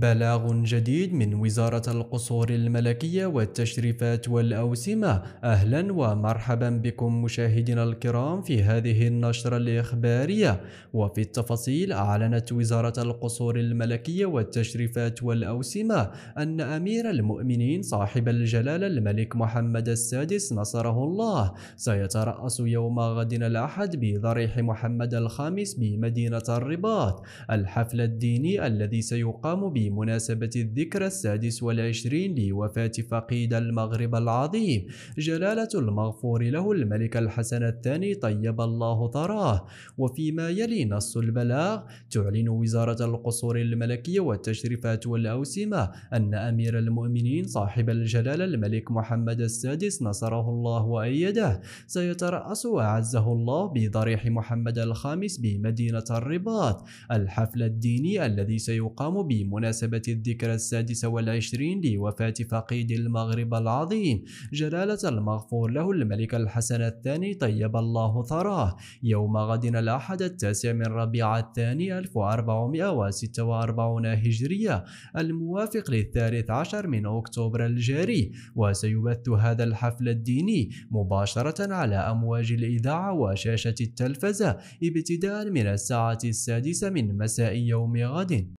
بلاغ جديد من وزارة القصور الملكية والتشريفات والأوسمة أهلا ومرحبا بكم مشاهدينا الكرام في هذه النشرة الإخبارية وفي التفاصيل أعلنت وزارة القصور الملكية والتشريفات والأوسمة أن أمير المؤمنين صاحب الجلالة الملك محمد السادس نصره الله سيترأس يوم غد الأحد بضريح محمد الخامس بمدينة الرباط الحفل الديني الذي سيقام ب بمناسبة الذكرى السادس والعشرين لوفاة فقيد المغرب العظيم جلالة المغفور له الملك الحسن الثاني طيب الله ثراه وفيما يلي نص البلاغ تعلن وزارة القصور الملكية والتشريفات والأوسمة أن أمير المؤمنين صاحب الجلالة الملك محمد السادس نصره الله وأيده سيترأس أعزه الله بضريح محمد الخامس بمدينة الرباط الحفل الديني الذي سيقام بمناسبة بمناسبة الذكرى السادسة والعشرين لوفاة فقيد المغرب العظيم جلالة المغفور له الملك الحسن الثاني طيب الله ثراه يوم غد الأحد التاسع من ربيع الثاني 1446 هجرية الموافق للثالث عشر من أكتوبر الجاري وسيبث هذا الحفل الديني مباشرة على أمواج الإذاعة وشاشة التلفزة ابتداء من الساعة السادسة من مساء يوم غد